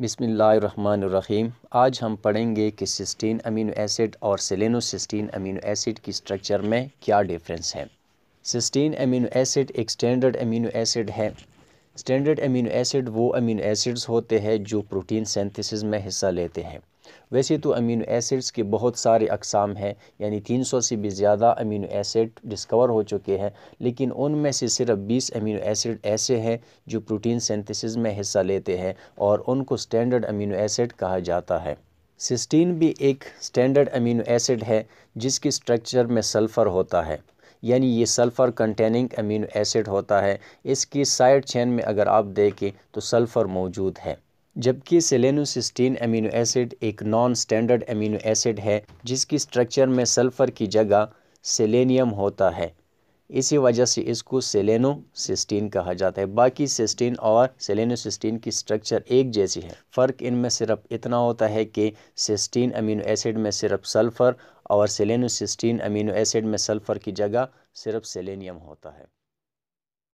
बिसमीम आज हम पढ़ेंगे कि सिस्टीन अमीनो एसिड और सेलेनोसिस्टीन अमीनो एसिड की स्ट्रक्चर में क्या डिफरेंस है सिस्टीन अमीनो एसिड एक स्टैंडर्ड अमीनो एसिड है स्टैंडर्ड अमीनो एसिड वो अमीनो एसिड्स होते हैं जो प्रोटीन सिंथेसिस में हिस्सा लेते हैं वैसे तो अमीनो एसिड्स के बहुत सारे अकसाम हैं यानी 300 से भी ज़्यादा अमीनो एसिड डिस्कवर हो चुके हैं लेकिन उनमें से सिर्फ 20 अमीनो एसिड ऐसे हैं जो प्रोटीन सेंथिसिस में हिस्सा लेते हैं और उनको स्टैंडर्ड अमीनो एसिड कहा जाता है सिस्टीन भी एक स्टैंडर्ड अमीनो एसिड है जिसकी स्ट्रक्चर में सल्फ़र होता है यानी ये सल्फ़र कंटेनिंग अमीनो एसिड होता है इसकी साइड चेन में अगर आप देखें तो सल्फ़र मौजूद है जबकि सेलेनोसिस्टीन अमीनो एसिड एक नॉन स्टैंडर्ड अमीनो एसिड है जिसकी स्ट्रक्चर में सल्फ़र की जगह सेलेनियम होता है इसी वजह से इसको सेलेनोसिस्टीन कहा जाता है बाकी सिस्टीन और सेलेनोसिस्टीन की स्ट्रक्चर एक जैसी है फ़र्क इनमें सिर्फ इतना होता है कि सिस्टीन अमीनो एसिड में सिर्फ सल्फ़र और सेलेनोसिस्टीन अमीनो एसिड में सल्फ़र की जगह सिर्फ सेलेनियम होता है